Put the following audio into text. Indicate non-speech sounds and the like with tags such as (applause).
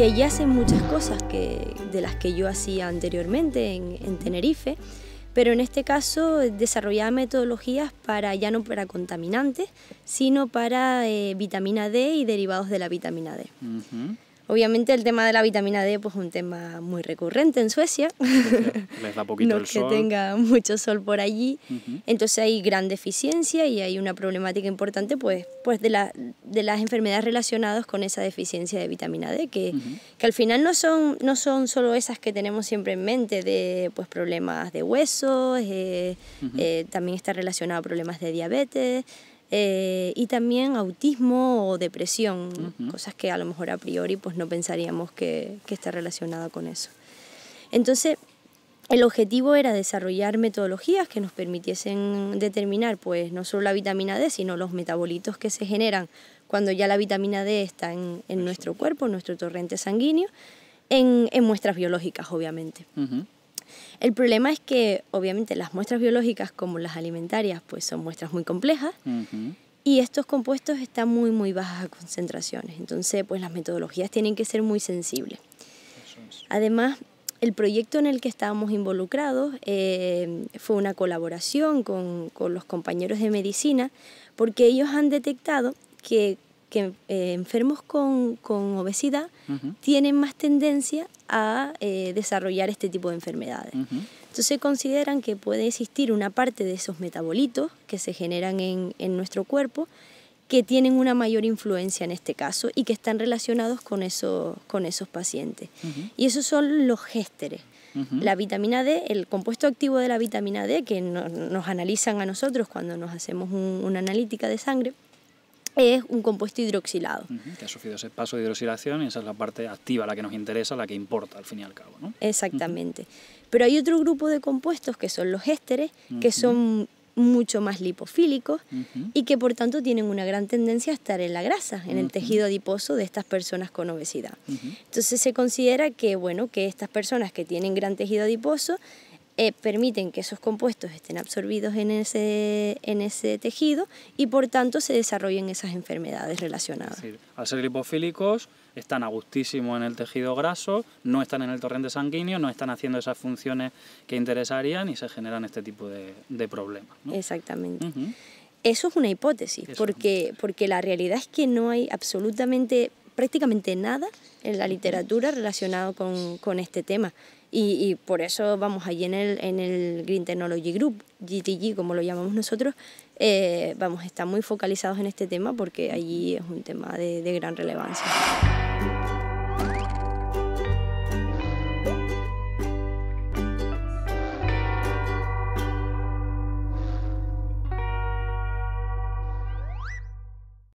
y allí hacen muchas cosas de las que yo hacía anteriormente en, Tenerife, pero en este caso desarrollaba metodologías para ya no para contaminantes, sino para eh, vitamina D y derivados de la vitamina D. Obviamente el tema de la vitamina D pues es un tema muy recurrente en Suecia. (laughs) no es que tenga mucho sol por allí. Entonces hay gran deficiencia y hay una problemática importante pues, pues de, la, de las enfermedades relacionadas con esa deficiencia de vitamina D, que, que al final no son, no son solo esas que tenemos siempre en mente de pues, problemas de huesos, eh, eh, también está relacionado a problemas de diabetes, eh, y también autismo o depresión, cosas que a lo mejor a priori pues no pensaríamos que, que está relacionada con eso. Entonces, el objetivo era desarrollar metodologías que nos permitiesen determinar, pues, no solo la vitamina D, sino los metabolitos que se generan cuando ya la vitamina D está en, nuestro cuerpo, en nuestro torrente sanguíneo, en, muestras biológicas, obviamente. El problema es que obviamente las muestras biológicas como las alimentarias pues son muestras muy complejas y estos compuestos están muy muy bajas a concentraciones, entonces pues las metodologías tienen que ser muy sensibles. Además, el proyecto en el que estábamos involucrados eh, fue una colaboración con, con los compañeros de medicina porque ellos han detectado que que eh, enfermos con, obesidad tienen más tendencia a eh, desarrollar este tipo de enfermedades. Entonces consideran que puede existir una parte de esos metabolitos que se generan en, nuestro cuerpo que tienen una mayor influencia en este caso y que están relacionados con, con esos pacientes. Y esos son los gésteres. La vitamina D, el compuesto activo de la vitamina D que nos analizan a nosotros cuando nos hacemos una analítica de sangre, es un compuesto hidroxilado. que ha sufrido ese paso de hidroxilación y esa es la parte activa, la que nos interesa, la que importa al fin y al cabo. ¿no? Exactamente. Pero hay otro grupo de compuestos que son los ésteres, que son mucho más lipofílicos y que por tanto tienen una gran tendencia a estar en la grasa, en el tejido adiposo de estas personas con obesidad. Entonces se considera que, bueno, que estas personas que tienen gran tejido adiposo eh, permiten que esos compuestos estén absorbidos en ese, en ese tejido y por tanto se desarrollen esas enfermedades relacionadas. al ser lipofílicos están a en el tejido graso, no están en el torrente sanguíneo, no están haciendo esas funciones que interesarían y se generan este tipo de, de problemas. Exactamente. Eso es una hipótesis, porque, porque la realidad es que no hay absolutamente prácticamente nada en la literatura relacionado con, este tema. Y, por eso, vamos, allí en el, Green Technology Group, GTG, como lo llamamos nosotros, eh, vamos, estar muy focalizados en este tema porque allí es un tema de gran relevancia.